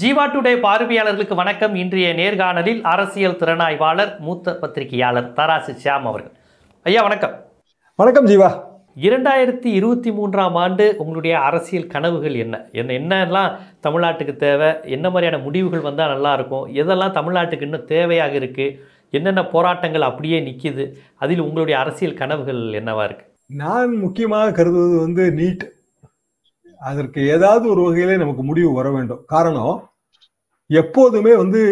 Jeeva today பார்வையாளர்களுக்கு வணக்கம் இன்றைய நேர்காணலில் அரசியல் திறனாய்வாளர் மூத்த பத்திரிகையாளர் தராசு ஷியாம் அவர்கள் ஐயா வணக்கம் வணக்கம் ஜீவா இரண்டாயிரத்தி இருபத்தி மூன்றாம் ஆண்டு உங்களுடைய அரசியல் கனவுகள் என்ன என்ன என்னெல்லாம் தமிழ்நாட்டுக்கு தேவை என்ன மாதிரியான முடிவுகள் வந்தால் நல்லாயிருக்கும் எதெல்லாம் தமிழ்நாட்டுக்கு இன்னும் தேவையாக இருக்குது என்னென்ன போராட்டங்கள் அப்படியே நிற்கிது அதில் உங்களுடைய அரசியல் கனவுகள் என்னவாக இருக்குது நான் முக்கியமாக கருதுவது வந்து நீட் அதற்கு ஏதாவது ஒரு வகையிலே நமக்கு முடிவு வர வேண்டும் காரணம் எப்போதுமே வந்து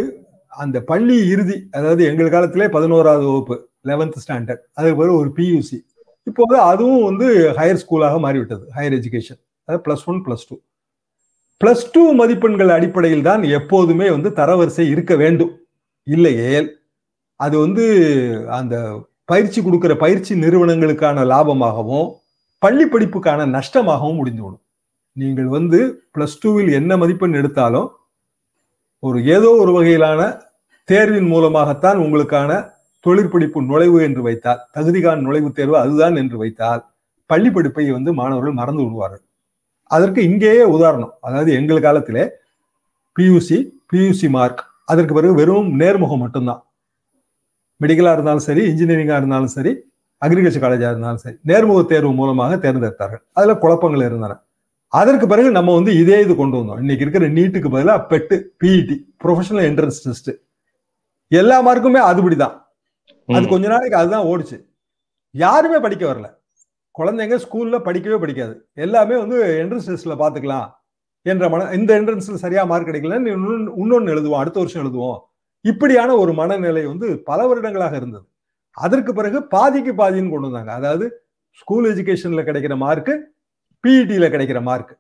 அந்த பள்ளி இறுதி அதாவது எங்கள் காலத்திலே பதினோராவது வகுப்பு லெவன்த் ஸ்டாண்டர்ட் அதுக்கு பிறகு ஒரு பியூசி இப்போது அதுவும் வந்து ஹையர் ஸ்கூலாக மாறிவிட்டது ஹையர் எஜுகேஷன் அதாவது plus one plus two plus two மதிப்பெண்கள் அடிப்படையில் தான் எப்போதுமே வந்து தரவரிசை இருக்க வேண்டும் இல்லையே அது வந்து அந்த பயிற்சி கொடுக்குற பயிற்சி நிறுவனங்களுக்கான லாபமாகவும் பள்ளி படிப்புக்கான நஷ்டமாகவும் முடிந்துவிடும் நீங்கள் வந்து பிளஸ் டூவில் என்ன மதிப்பெண் எடுத்தாலும் ஒரு ஏதோ ஒரு வகையிலான தேர்வின் மூலமாகத்தான் உங்களுக்கான தொழிற்படிப்பு நுழைவு என்று வைத்தால் தகுதிகான் நுழைவுத் தேர்வு அதுதான் என்று வைத்தால் பள்ளி படிப்பை வந்து மாணவர்கள் மறந்து விடுவார்கள் அதற்கு இங்கேயே உதாரணம் அதாவது எங்கள் காலத்திலே பியூசி பியூசி மார்க் அதற்கு பிறகு வெறும் நேர்முகம் மட்டும்தான் மெடிக்கலாக இருந்தாலும் சரி இன்ஜினியரிங்காக இருந்தாலும் சரி அக்ரிகல்ச்சர் காலேஜாக இருந்தாலும் சரி நேர்முக தேர்வு மூலமாக தேர்ந்தெடுத்தார்கள் அதில் குழப்பங்கள் இருந்தன அதற்கு பிறகு நம்ம வந்து இதே இது கொண்டு வந்தோம் இன்னைக்கு இருக்கிற நீட்டுக்கு பதிலாக PET PET professional entrance test எல்லா மார்க்குமே அதுபடி தான் அது கொஞ்ச நாளைக்கு அதுதான் ஓடிச்சு யாருமே படிக்க வரல குழந்தைங்க ஸ்கூல்ல படிக்கவே படிக்காது எல்லாமே வந்து என்ட்ரன்ஸ் டெஸ்ட்ல பாத்துக்கலாம் என்ற மன இந்த என்ட்ரன்ஸ்ல சரியா மார்க் கிடைக்கலன்னு இன்னொன்னு எழுதுவோம் அடுத்த வருஷம் எழுதுவோம் இப்படியான ஒரு மனநிலை வந்து பல வருடங்களாக இருந்தது அதற்கு பிறகு பாதிக்கு பாதின்னு கொண்டு வந்தாங்க அதாவது ஸ்கூல் எஜுகேஷன்ல கிடைக்கிற மார்க்கு பிஇடியில் e கிடைக்கிற மார்க்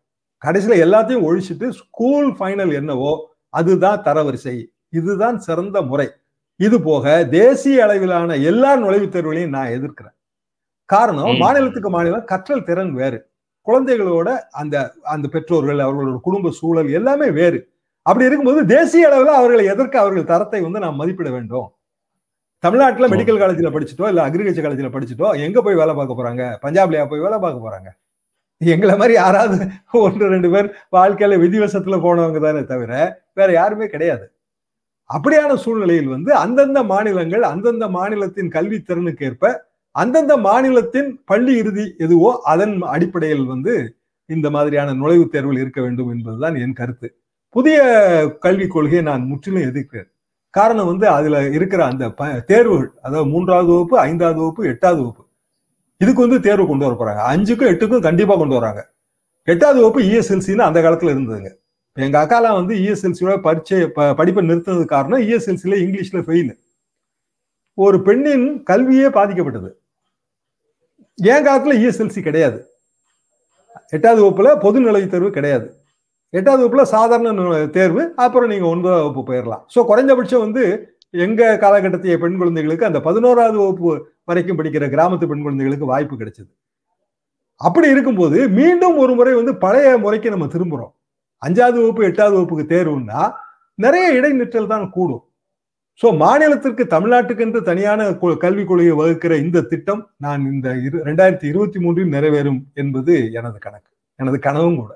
கடைசியில் எல்லாத்தையும் ஒழிச்சிட்டு ஸ்கூல் ஃபைனல் என்னவோ அதுதான் தரவரிசை இதுதான் சிறந்த முறை இது போக தேசிய அளவிலான எல்லா நுழைவுத் தேர்வுகளையும் நான் எதிர்க்கிறேன் காரணம் மாநிலத்துக்கு மாநிலம் கற்றல் திறன் வேறு குழந்தைகளோட அந்த அந்த பெற்றோர்கள் அவர்களோட குடும்ப சூழல் எல்லாமே வேறு அப்படி இருக்கும்போது தேசிய அளவில் அவர்களை எதிர்க்க அவர்கள் தரத்தை வந்து நாம் மதிப்பிட வேண்டும் தமிழ்நாட்டில் மெடிக்கல் காலேஜில் படிச்சுட்டோ இல்லை அக்ரிகல்ச்சர் காலேஜில் படிச்சுட்டோ எங்கே போய் வேலை பார்க்க போறாங்க பஞ்சாப்லயா போய் வேலை பார்க்க போறாங்க எங்களை மாதிரி யாராவது ஒன்று ரெண்டு பேர் வாழ்க்கையில விதிவசத்துல போனவங்க தானே தவிர வேற யாருமே கிடையாது அப்படியான சூழ்நிலையில் வந்து அந்தந்த மாநிலங்கள் அந்தந்த மாநிலத்தின் கல்வி திறனுக்கு ஏற்ப அந்தந்த மாநிலத்தின் பள்ளி இறுதி எதுவோ அதன் அடிப்படையில் வந்து இந்த மாதிரியான நுழைவுத் தேர்வுகள் இருக்க வேண்டும் என்பதுதான் என் கருத்து புதிய கல்விக் கொள்கையை நான் முற்றிலும் எதிர்க்கிறேன் காரணம் வந்து அதுல இருக்கிற அந்த தேர்வுகள் அதாவது மூன்றாவது வகுப்பு ஐந்தாவது வகுப்பு எட்டாவது வகுப்பு இதுக்கு வந்து தேர்வு கொண்டு வர போறாங்க அஞ்சுக்கும் எட்டுக்கும் கண்டிப்பா கொண்டு வராங்க எட்டாவது வகுப்பு இஎஸ்எல்சின்னு e அந்த காலத்துல இருந்ததுங்க எங்க அக்காலாம் வந்து இஎஸ்எல்சியோட e பரீட்சை படிப்பை நிறுத்தினது காரணம் இஎஸ்எல்சியில e இங்கிலீஷ்ல ஃபெயிலு ஒரு பெண்ணின் கல்வியே பாதிக்கப்பட்டது என் காலத்துல இஎஸ்எல்சி கிடையாது எட்டாவது வகுப்புல பொது நிலை தேர்வு கிடையாது எட்டாவது வகுப்புல சாதாரண தேர்வு அப்புறம் நீங்க ஒன்பதாம் வகுப்பு போயிடலாம் ஸோ குறைஞ்சபட்சம் வந்து எங்க காலகட்டத்திய பெண் குழந்தைகளுக்கு அந்த பதினோராவது வகுப்பு வரைக்கும் படிக்கிற கிராமத்து பெண் குழந்தைகளுக்கு வாய்ப்பு கிடைச்சது அப்படி இருக்கும்போது மீண்டும் ஒரு முறை வந்து பழைய முறைக்கு நம்ம திரும்புறோம் அஞ்சாவது வகுப்பு எட்டாவது வகுப்புக்கு தேர்வுன்னா நிறைய இடைநிற்றல் தான் கூடும் ஸோ மாநிலத்திற்கு தமிழ்நாட்டுக்கு என்று தனியான கல்விக் கொள்கையை வகுக்கிற இந்த திட்டம் நான் இந்த இரு ரெண்டாயிரத்தி இருபத்தி மூன்றில் நிறைவேறும் என்பது எனது கணக்கு எனது கனவும் கூட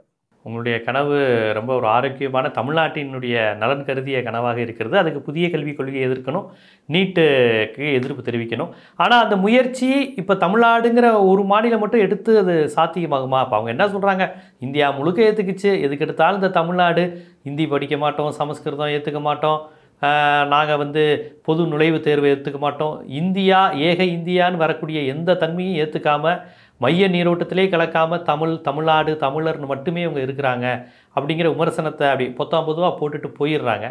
உங்களுடைய கனவு ரொம்ப ஒரு ஆரோக்கியமான தமிழ்நாட்டினுடைய நலன் கருதிய கனவாக இருக்கிறது அதுக்கு புதிய கல்விக் கொள்கையை எதிர்க்கணும் நீட்டுக்கு எதிர்ப்பு தெரிவிக்கணும் ஆனால் அந்த முயற்சி இப்போ தமிழ்நாடுங்கிற ஒரு மாநிலம் மட்டும் எடுத்து அது சாத்தியமாகுமா அப்போ அவங்க என்ன சொல்கிறாங்க இந்தியா முழுக்க ஏற்றுக்குச்சு எதுக்கு எடுத்தாலும் இந்த தமிழ்நாடு ஹிந்தி படிக்க மாட்டோம் சமஸ்கிருதம் ஏற்றுக்க மாட்டோம் நாங்கள் வந்து பொது நுழைவுத் தேர்வை ஏற்றுக்க மாட்டோம் இந்தியா ஏக இந்தியான்னு வரக்கூடிய எந்த தன்மையும் ஏற்றுக்காமல் மைய நீரோட்டத்திலே கலக்காமல் தமிழ் தமிழ்நாடு தமிழர்னு மட்டுமே இவங்க இருக்கிறாங்க அப்படிங்கிற விமர்சனத்தை அப்படி பொத்தாம் பொதுவாக போட்டுட்டு போயிடுறாங்க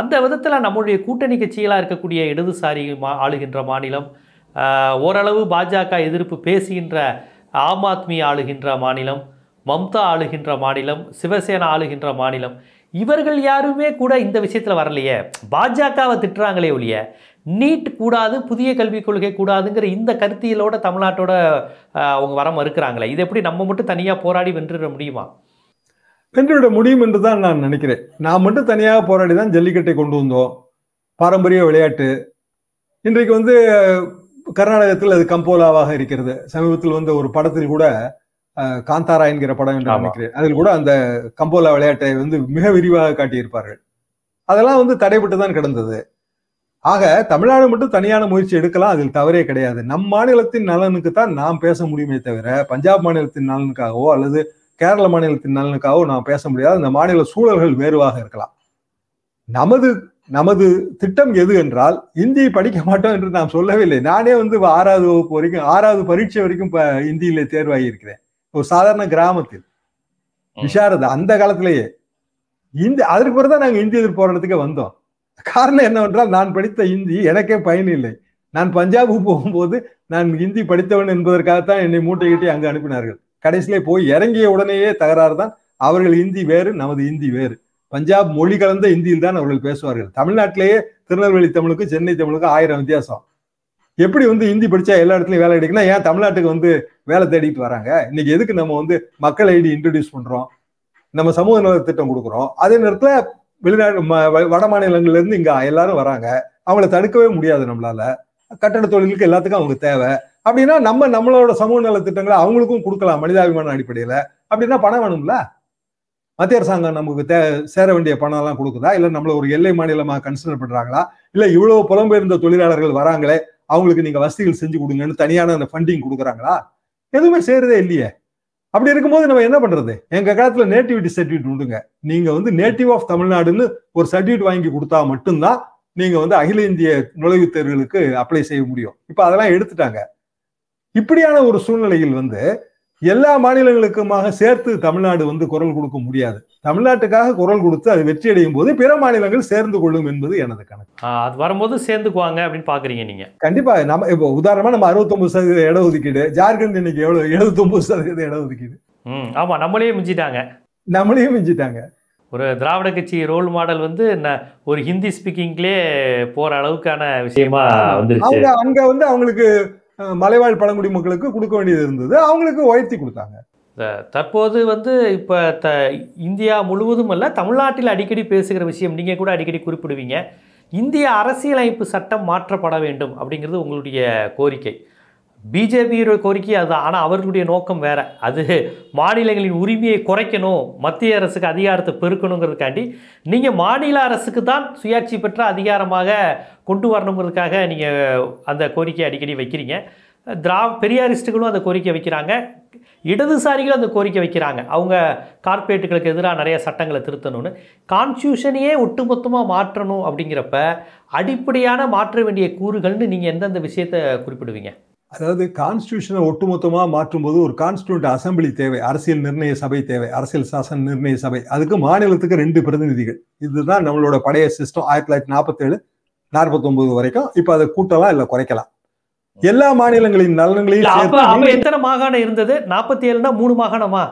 அந்த விதத்தில் நம்முடைய கூட்டணி கட்சிகளாக இருக்கக்கூடிய இடதுசாரி மா ஆளுகின்ற மாநிலம் ஓரளவு பாஜக எதிர்ப்பு பேசுகின்ற ஆம் ஆத்மி ஆளுகின்ற மாநிலம் மம்தா ஆளுகின்ற மாநிலம் சிவசேனா ஆளுகின்ற மாநிலம் இவர்கள் யாருமே கூட இந்த விஷயத்தில் வரலையே பாஜகவை திட்டுறாங்களே ஒழிய நீட் கூடாது புதிய கல்விக் கொள்கை கூடாதுங்கிற இந்த கருத்தியலோட தமிழ்நாட்டோட அவங்க வர மறுக்கிறாங்களே இது எப்படி நம்ம மட்டும் தனியாக போராடி வென்றுட முடியுமா வென்றுவிட முடியும் என்று தான் நான் நினைக்கிறேன் நான் மட்டும் தனியாக போராடி தான் ஜல்லிக்கட்டை கொண்டு வந்தோம் பாரம்பரிய விளையாட்டு இன்றைக்கு வந்து கர்நாடகத்தில் அது கம்போலாவாக இருக்கிறது சமீபத்தில் வந்து ஒரு படத்தில் கூட காந்தாரா என்கிற படம் என்று நினைக்கிறேன் அதில் கூட அந்த கம்போலா விளையாட்டை வந்து மிக விரிவாக காட்டியிருப்பார்கள் அதெல்லாம் வந்து தடைபட்டு தான் கிடந்தது ஆக தமிழ்நாடு மட்டும் தனியான முயற்சி எடுக்கலாம் அதில் தவறே கிடையாது நம் மாநிலத்தின் நலனுக்கு தான் நாம் பேச முடியுமே தவிர பஞ்சாப் மாநிலத்தின் நலனுக்காகவோ அல்லது கேரள மாநிலத்தின் நலனுக்காகவோ நாம் பேச முடியாது அந்த மாநில சூழல்கள் வேறுவாக இருக்கலாம் நமது நமது திட்டம் எது என்றால் இந்தியை படிக்க மாட்டோம் என்று நாம் சொல்லவில்லை நானே வந்து ஆறாவது வகுப்பு வரைக்கும் ஆறாவது பரீட்சை வரைக்கும் இந்தியில தேர்வாகி இருக்கிறேன் ஒரு சாதாரண கிராமத்தில் விசாரதா அந்த காலத்திலேயே இந்தி அதற்கு பிறகு தான் நாங்கள் இந்தி எதிர்ப்பு போராட்டத்துக்கு வந்தோம் காரணம் என்னவென்றால் நான் படித்த இந்தி எனக்கே பயன் இல்லை நான் பஞ்சாபுக்கு போகும்போது நான் இந்தி படித்தவன் என்பதற்காகத்தான் என்னை மூட்டை கட்டி அங்கு அனுப்பினார்கள் கடைசியிலே போய் இறங்கிய உடனேயே தகராறு தான் அவர்கள் இந்தி வேறு நமது இந்தி வேறு பஞ்சாப் மொழி கலந்த இந்தியில் தான் அவர்கள் பேசுவார்கள் தமிழ்நாட்டிலேயே திருநெல்வேலி தமிழுக்கு சென்னை தமிழுக்கும் ஆயிரம் வித்தியாசம் எப்படி வந்து ஹிந்தி படிச்சா எல்லா இடத்துலயும் வேலை கிடைக்கணும் ஏன் தமிழ்நாட்டுக்கு வந்து வேலை தேடிட்டு வராங்க இன்னைக்கு எதுக்கு நம்ம வந்து மக்கள் ஐடி இன்ட்ரடியூஸ் பண்றோம் நம்ம சமூக நல திட்டம் கொடுக்குறோம் அதே நேரத்துல வெளிநாடு வட மாநிலங்கள்ல இருந்து இங்க எல்லாரும் வராங்க அவங்கள தடுக்கவே முடியாது நம்மளால கட்டண தொழிலுக்கு எல்லாத்துக்கும் அவங்க தேவை அப்படின்னா நம்ம நம்மளோட சமூக நல திட்டங்களை அவங்களுக்கும் கொடுக்கலாம் மனிதாபிமான அடிப்படையில அப்படின்னா பணம் வேணும்ல மத்திய அரசாங்கம் நமக்கு தே சேர வேண்டிய பணம் எல்லாம் கொடுக்குதா இல்லை நம்மள ஒரு எல்லை மாநிலமாக கன்சிடர் பண்றாங்களா இல்லை இவ்வளவு புலம்பெயர்ந்த தொழிலாளர்கள் வராங்களே அவங்களுக்கு நீங்க வசதிகள் செஞ்சு கொடுங்கன்னு தனியான அந்த ஃபண்டிங் கொடுக்குறாங்களா எதுவுமே செய்யறதே இல்லையே அப்படி இருக்கும்போது நம்ம என்ன பண்றது எங்க காலத்துல நேட்டிவிட்டி சர்டிஃபிகேட் உண்டுங்க நீங்க வந்து நேட்டிவ் ஆஃப் தமிழ்நாடுன்னு ஒரு சர்டிஃபிகேட் வாங்கி கொடுத்தா மட்டும்தான் நீங்க வந்து அகில இந்திய நுழைவுத் தேர்வுகளுக்கு அப்ளை செய்ய முடியும் இப்ப அதெல்லாம் எடுத்துட்டாங்க இப்படியான ஒரு சூழ்நிலையில் வந்து எல்லா மாநிலங்களுக்குமாக சேர்த்து தமிழ்நாடு வந்து குரல் கொடுக்க முடியாது தமிழ்நாட்டுக்காக குரல் கொடுத்து அது வெற்றி அடையும் போது பிற மாநிலங்கள் சேர்ந்து கொள்ளும் என்பது எனது கணக்கு அது வரும்போது சேர்ந்துக்குவாங்க அப்படின்னு பாக்குறீங்க நீங்க கண்டிப்பா நம்ம இப்போ உதாரணமா நம்ம அறுபத்தொன்பது சதவீத இட ஜார்க்கண்ட் இன்னைக்கு எவ்வளவு எழுபத்தொன்பது சதவீத இட ஆமா நம்மளையும் மிஞ்சிட்டாங்க நம்மளையும் மிஞ்சிட்டாங்க ஒரு திராவிட கட்சி ரோல் மாடல் வந்து ஒரு ஹிந்தி ஸ்பீக்கிங்லேயே போற அளவுக்கான விஷயமா வந்து அவங்க அங்க வந்து அவங்களுக்கு மலைவாழ் பழங்குடி மக்களுக்கு கொடுக்க வேண்டியது இருந்தது அவங்களுக்கு உயர்த்தி கொடுத்தாங்க தற்போது வந்து இப்போ த இந்தியா முழுவதும் அல்ல தமிழ்நாட்டில் அடிக்கடி பேசுகிற விஷயம் நீங்கள் கூட அடிக்கடி குறிப்பிடுவீங்க இந்திய அரசியலமைப்பு சட்டம் மாற்றப்பட வேண்டும் அப்படிங்கிறது உங்களுடைய கோரிக்கை பிஜேபியோட கோரிக்கை அதுதான் ஆனால் அவர்களுடைய நோக்கம் வேறு அது மாநிலங்களின் உரிமையை குறைக்கணும் மத்திய அரசுக்கு அதிகாரத்தை பெருக்கணுங்கிறதுக்காண்டி நீங்கள் மாநில அரசுக்கு தான் சுயாட்சி பெற்ற அதிகாரமாக கொண்டு வரணுங்கிறதுக்காக நீங்கள் அந்த கோரிக்கையை அடிக்கடி வைக்கிறீங்க திரா பெரியாரிஸ்ட்டுகளும் அந்த கோரிக்கை வைக்கிறாங்க இடதுசாரிகளும் அந்த கோரிக்கை வைக்கிறாங்க அவங்க கார்ப்பரேட்டுகளுக்கு எதிராக நிறைய சட்டங்களை திருத்தணும்னு கான்ஸ்டியூஷனையே ஒட்டுமொத்தமாக மாற்றணும் அப்படிங்கிறப்ப அடிப்படையான மாற்ற வேண்டிய கூறுகள்னு நீங்கள் எந்தெந்த விஷயத்தை குறிப்பிடுவீங்க அதாவது கான்ஸ்டியூஷனை ஒட்டுமொத்தமாக மாற்றும்போது ஒரு கான்ஸ்டியூண்ட் அசம்பிளி தேவை அரசியல் நிர்ணய சபை தேவை அரசியல் சாசன நிர்ணய சபை அதுக்கு மாநிலத்துக்கு ரெண்டு பிரதிநிதிகள் இதுதான் நம்மளோட பழைய சிஸ்டம் ஆயிரத்தி தொள்ளாயிரத்தி நாற்பத்தேழு நாற்பத்தொன்பது வரைக்கும் இப்போ அதை கூட்டலாம் இல்லை குறைக்கலாம் எல்லா மாநிலங்களின் நலன்களையும் எத்தனை மாகாணம் இருந்தது நாற்பத்தி ஏழுனா மூணு மாகாணமா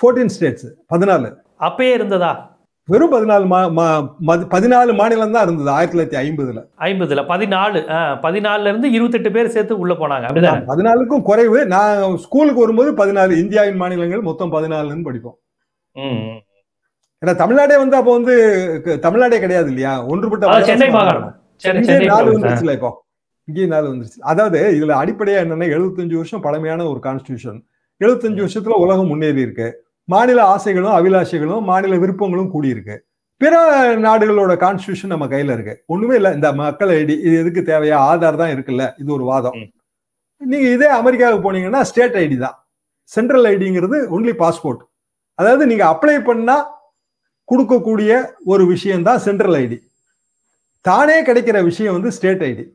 ஃபோர்டீன் ஸ்டேட்ஸ் பதினாலு அப்பயே இருந்ததா வெறும் பதினாலு பதினாலு மாநிலம் தான் இருந்தது ஆயிரத்தி தொள்ளாயிரத்தி ஐம்பதுல ஐம்பதுல பதினாலு பதினாலுல இருந்து இருபத்தெட்டு பேர் சேர்த்து உள்ள போனாங்க அப்படிதான் பதினாலுக்கும் குறைவு நான் ஸ்கூலுக்கு வரும்போது பதினாலு இந்தியாவின் மாநிலங்கள் மொத்தம் பதினாலுன்னு படிப்போம் ஏன்னா தமிழ்நாடே வந்து அப்போ வந்து தமிழ்நாடே கிடையாது இல்லையா ஒன்றுபட்ட சென்னை மாகாணம் நாலு வந்துருச்சு இப்போ இங்கேயும் நாலு வந்துருச்சு அதாவது இதுல அடிப்படையா என்னன்னா எழுபத்தஞ்சு வருஷம் பழமையான ஒரு கான்ஸ்டியூஷன் எழுபத்தஞ்சு வருஷத்துல உலகம் முன்னேறி இருக்கு மாநில ஆசைகளும் அபிலாஷைகளும் மாநில விருப்பங்களும் கூடியிருக்கு பிற நாடுகளோட கான்ஸ்டியூஷன் நம்ம கையில இருக்கு ஒண்ணுமே இல்லை இந்த மக்கள் ஐடி இது எதுக்கு தேவையா ஆதார் தான் இருக்குல்ல இது ஒரு வாதம் நீங்க இதே அமெரிக்காவுக்கு போனீங்கன்னா ஸ்டேட் ஐடி தான் சென்ட்ரல் ஐடிங்கிறது ஒன்லி பாஸ்போர்ட் அதாவது நீங்க அப்ளை பண்ணா கொடுக்கக்கூடிய ஒரு விஷயம் தான் சென்ட்ரல் ஐடி தானே கிடைக்கிற விஷயம் வந்து ஸ்டேட் ஐடி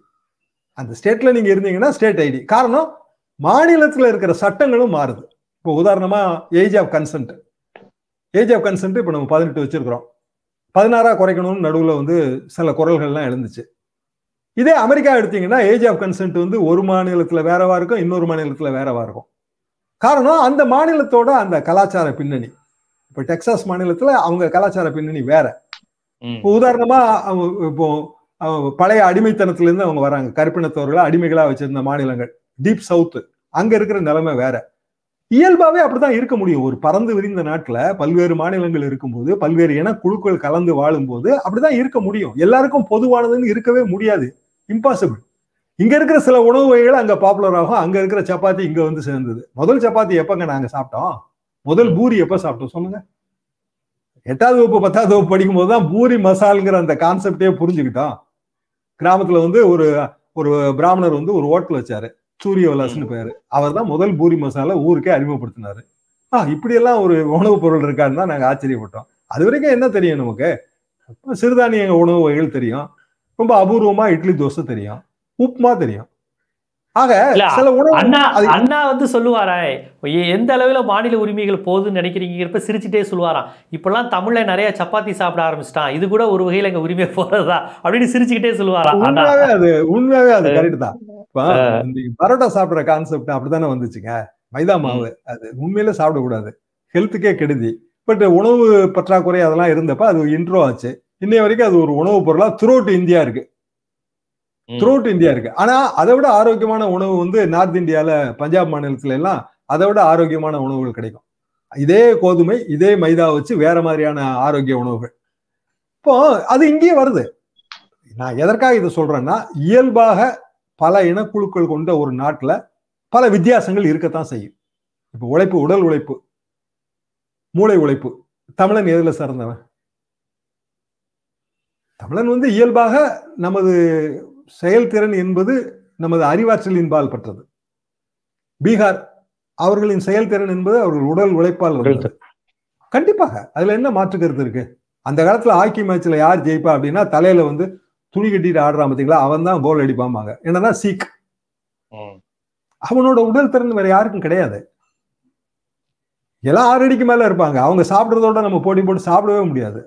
அந்த ஸ்டேட்ல நீங்க இருந்தீங்கன்னா ஸ்டேட் ஐடி காரணம் மாநிலத்தில் இருக்கிற சட்டங்களும் மாறுது இப்போ உதாரணமா age of consent age of consent இப்போ நம்ம பதினெட்டு வச்சிருக்கிறோம் பதினாறா குறைக்கணும்னு நடுவில் வந்து சில குரல்கள்லாம் எழுந்துச்சு இதே அமெரிக்கா எடுத்தீங்கன்னா ஏஜ் ஆஃப் கன்சென்ட் வந்து ஒரு மாநிலத்தில் வேறவா இருக்கும் இன்னொரு மாநிலத்தில் வேறவா இருக்கும் காரணம் அந்த மாநிலத்தோட அந்த கலாச்சார பின்னணி இப்போ டெக்சாஸ் மாநிலத்தில் அவங்க கலாச்சார பின்னணி வேற இப்போ உதாரணமா இப்போ பழைய அடிமைத்தனத்துலேருந்து அவங்க வராங்க கருப்பினத்தவர்களை அடிமைகளாக வச்சிருந்த மாநிலங்கள் டீப் சவுத்து அங்கே இருக்கிற நிலைமை வேற இயல்பாவே அப்படிதான் இருக்க முடியும் ஒரு பறந்து விரிந்த நாட்டுல பல்வேறு மாநிலங்கள் இருக்கும்போது பல்வேறு இன குழுக்கள் கலந்து வாழும்போது அப்படிதான் இருக்க முடியும் எல்லாருக்கும் பொதுவானதுன்னு இருக்கவே முடியாது இம்பாசிபிள் இங்க இருக்கிற சில உணவு வகைகள் அங்க பாப்புலர் ஆகும் அங்க இருக்கிற சப்பாத்தி இங்க வந்து சேர்ந்தது முதல் சப்பாத்தி எப்பங்க நாங்க சாப்பிட்டோம் முதல் பூரி எப்ப சாப்பிட்டோம் சொல்லுங்க எட்டாவது வகுப்பு பத்தாவது வகுப்பு படிக்கும்போது தான் பூரி மசால்ங்கிற அந்த கான்செப்டே புரிஞ்சுக்கிட்டோம் கிராமத்துல வந்து ஒரு ஒரு பிராமணர் வந்து ஒரு ஹோட்டல் வச்சாரு சூரியவலாஸ்னு பேரு அவர் தான் முதல் பூரி மசாலா ஊருக்கே அறிமுகப்படுத்தினாரு ஆ இப்படியெல்லாம் ஒரு உணவுப் பொருள் இருக்காருன்னு தான் நாங்கள் ஆச்சரியப்பட்டோம் அது வரைக்கும் என்ன தெரியும் நமக்கு சிறுதானிய உணவு வகைகள் தெரியும் ரொம்ப அபூர்வமாக இட்லி தோசை தெரியும் உப்புமா தெரியும் ஆக உணவு அண்ணா வந்து சொல்லுவாரே எந்த அளவில் மாநில உரிமைகள் போகுதுன்னு நினைக்கிறீங்கிறப்ப சிரிச்சுட்டே சொல்லுவாராம் இப்பெல்லாம் தமிழ்ல நிறைய சப்பாத்தி சாப்பிட ஆரம்பிச்சிட்டான் இது கூட ஒரு வகையில எங்க உரிமை போகிறதா அப்படின்னு சிரிச்சுக்கிட்டே சொல்லுவாராம் உண்மையாவே அது உண்மையாவே அது கரெக்ட் தான் பரோட்டா சாப்பிடுற கான்செப்ட் அப்படித்தானே வந்துச்சுங்க மைதா மாவு அது உண்மையில சாப்பிட கூடாது ஹெல்த்துக்கே கெடுதி பட் உணவு பற்றாக்குறை அதெல்லாம் இருந்தப்ப அது இன்ட்ரோ ஆச்சு இன்னைய வரைக்கும் அது ஒரு உணவுப் பொருளாக த்ரூ இந்தியா இருக்கு த்ரூ அவுட் இந்தியா இருக்கு ஆனா அதை விட ஆரோக்கியமான உணவு வந்து நார்த் இந்தியால பஞ்சாப் மாநிலத்துல எல்லாம் அதை விட ஆரோக்கியமான உணவுகள் கிடைக்கும் இதே கோதுமை இதே மைதா வச்சு வேற மாதிரியான ஆரோக்கிய உணவுகள் இப்போ அது இங்கேயே வருது நான் எதற்காக இதை சொல்றேன்னா இயல்பாக பல இனக்குழுக்கள் கொண்ட ஒரு நாட்டுல பல வித்தியாசங்கள் இருக்கத்தான் செய்யும் இப்போ உழைப்பு உடல் உழைப்பு மூளை உழைப்பு தமிழன் எதுல சார்ந்தவன் தமிழன் வந்து இயல்பாக நமது செயல்திறன் என்பது நமது அறிவாற்றலின் பால் பற்றது பீகார் அவர்களின் செயல்திறன் என்பது அவர்கள் உடல் உழைப்பால் கண்டிப்பாக அதுல என்ன மாற்று கருத்து இருக்கு அந்த காலத்துல ஹாக்கி மேட்ச்ல யார் ஜெயிப்பா அப்படின்னா தலையில வந்து துணி கட்டிட்டு ஆடுறான் பாத்தீங்களா அவன் தான் கோல் அடிப்பாம்பாங்க என்னதான் சீக் அவனோட உடல் திறன் வேற யாருக்கும் கிடையாது எல்லாம் ஆறடிக்கு மேல இருப்பாங்க அவங்க சாப்பிடுறதோட நம்ம போட்டி போட்டு சாப்பிடவே முடியாது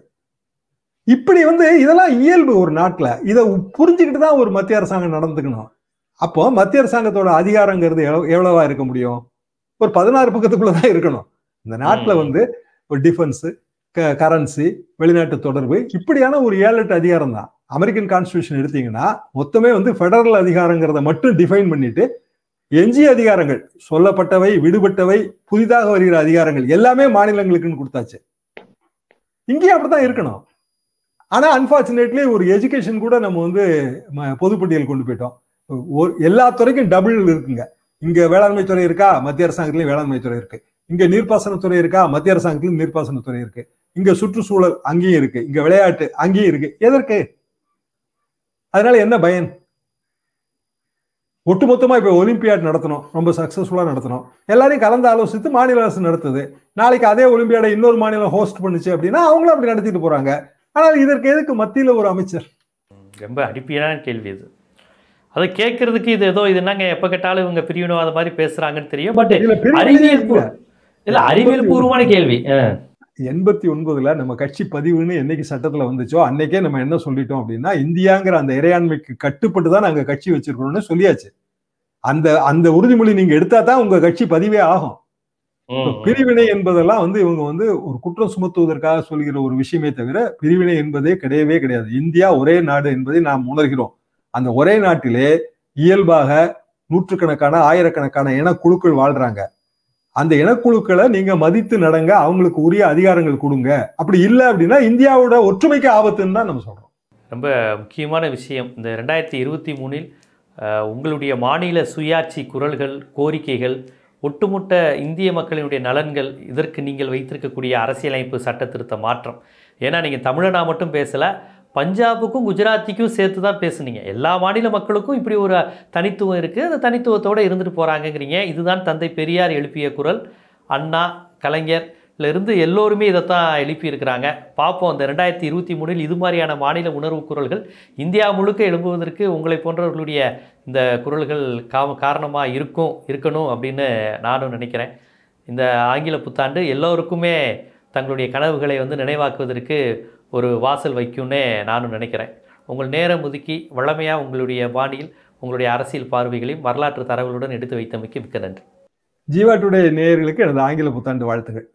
இப்படி வந்து இதெல்லாம் இயல்பு ஒரு நாட்டில் இதை புரிஞ்சுக்கிட்டு தான் ஒரு மத்திய அரசாங்கம் நடந்துக்கணும் அப்போ மத்திய அரசாங்கத்தோட அதிகாரங்கிறது எவ்வளவா இருக்க முடியும் ஒரு பதினாறு பக்கத்துக்குள்ள தான் இருக்கணும் இந்த நாட்டில் வந்து ஒரு க கரன்சி வெளிநாட்டு தொடர்பு இப்படியான ஒரு ஏழு எட்டு அதிகாரம் தான் அமெரிக்கன் கான்ஸ்டியூஷன் எடுத்தீங்கன்னா மொத்தமே வந்து ஃபெடரல் அதிகாரங்கிறத மட்டும் டிஃபைன் பண்ணிட்டு எஞ்சிய அதிகாரங்கள் சொல்லப்பட்டவை விடுபட்டவை புதிதாக வருகிற அதிகாரங்கள் எல்லாமே மாநிலங்களுக்குன்னு கொடுத்தாச்சு இங்கேயும் அப்படித்தான் இருக்கணும் ஆனா அன்பார்ச்சுனேட்லி ஒரு எஜுகேஷன் கூட நம்ம வந்து பொதுப்பட்டியல் கொண்டு போயிட்டோம் ஒரு எல்லா துறைக்கும் டபுள் இருக்குங்க இங்க வேளாண்மை துறை இருக்கா மத்திய அரசாங்கத்திலயும் வேளாண்மை துறை இருக்கு இங்க நீர்ப்பாசனத்துறை இருக்கா மத்திய அரசாங்கத்திலும் நீர்ப்பாசனத்துறை இருக்கு இங்க சுற்றுச்சூழல் அங்கேயும் இருக்கு இங்க விளையாட்டு அங்கேயும் இருக்கு எதற்கு அதனால என்ன பயன் ஒட்டுமொத்தமா இப்ப ஒலிம்பியாட் நடத்தணும் ரொம்ப சக்சஸ்ஃபுல்லா நடத்தணும் எல்லாரையும் கலந்து ஆலோசித்து மாநில அரசு நடத்துது நாளைக்கு அதே ஒலிம்பியாட இன்னொரு மாநிலம் ஹோஸ்ட் பண்ணுச்சு அப்படின்னா அவங்களும் அப்படி நடத்திட்டு போறாங்க ஆனால் இதற்கு எதுக்கு மத்தியில் ஒரு அமைச்சர் ரொம்ப அடிப்படையான கேள்வி இது அதை கேட்கறதுக்கு இது ஏதோ இது என்னங்க எப்போ கேட்டாலும் இவங்க அது மாதிரி பேசுறாங்கன்னு தெரியும் பட் அறிவியல் இல்லை அறிவியல் பூர்வமான கேள்வி எண்பத்தி ஒன்பதுல நம்ம கட்சி பதிவுன்னு என்னைக்கு சட்டத்துல வந்துச்சோ அன்னைக்கே நம்ம என்ன சொல்லிட்டோம் அப்படின்னா இந்தியாங்கிற அந்த இறையாண்மைக்கு கட்டுப்பட்டு தான் நாங்கள் கட்சி வச்சிருக்கோம்னு சொல்லியாச்சு அந்த அந்த உறுதிமொழி நீங்க எடுத்தா தான் உங்க கட்சி பதிவே ஆகும் பிரிவினை என்பதெல்லாம் வந்து இவங்க வந்து ஒரு குற்றம் சுமத்துவதற்காக சொல்கிற ஒரு விஷயமே தவிர பிரிவினை என்பதே கிடையவே கிடையாது இந்தியா ஒரே நாடு என்பதை நாம் உணர்கிறோம் அந்த ஒரே நாட்டிலே இயல்பாக நூற்றுக்கணக்கான ஆயிரக்கணக்கான இனக்குழுக்கள் வாழ்றாங்க அந்த இனக்குழுக்களை நீங்க மதித்து நடங்க அவங்களுக்கு உரிய அதிகாரங்கள் கொடுங்க அப்படி இல்லை அப்படின்னா இந்தியாவோட ஒற்றுமைக்கு ஆபத்துன்னு தான் நம்ம சொல்றோம் ரொம்ப முக்கியமான விஷயம் இந்த ரெண்டாயிரத்தி இருபத்தி மூணில் உங்களுடைய மாநில சுயாட்சி குரல்கள் கோரிக்கைகள் ஒட்டுமொத்த இந்திய மக்களினுடைய நலன்கள் இதற்கு நீங்கள் வைத்திருக்கக்கூடிய அரசியலமைப்பு சட்ட திருத்த மாற்றம் ஏன்னா நீங்கள் தமிழனா மட்டும் பேசலை பஞ்சாபுக்கும் குஜராத்திக்கும் சேர்த்து தான் பேசுனீங்க எல்லா மாநில மக்களுக்கும் இப்படி ஒரு தனித்துவம் இருக்குது அந்த தனித்துவத்தோடு இருந்துட்டு போகிறாங்கங்கிறீங்க இதுதான் தந்தை பெரியார் எழுப்பிய குரல் அண்ணா கலைஞர் இருந்து எல்லோருமே இதைத்தான் எழுப்பியிருக்கிறாங்க பார்ப்போம் இந்த ரெண்டாயிரத்தி இருபத்தி மூணில் இது மாதிரியான மாநில உணர்வு குரல்கள் இந்தியா முழுக்க எழுப்புவதற்கு உங்களை போன்றவர்களுடைய இந்த குரல்கள் கா காரணமாக இருக்கும் இருக்கணும் அப்படின்னு நானும் நினைக்கிறேன் இந்த ஆங்கில புத்தாண்டு எல்லோருக்குமே தங்களுடைய கனவுகளை வந்து நினைவாக்குவதற்கு ஒரு வாசல் வைக்கும்னு நானும் நினைக்கிறேன் உங்கள் நேரம் ஒதுக்கி வளமையாக உங்களுடைய பாணியில் உங்களுடைய அரசியல் பார்வைகளையும் வரலாற்று தரவுகளுடன் எடுத்து வைத்தமைக்கு மிக்க நன்றி ஜீவாட்டுடைய டுடே நேயர்களுக்கு எனது ஆங்கில புத்தாண்டு வாழ்த்துகள்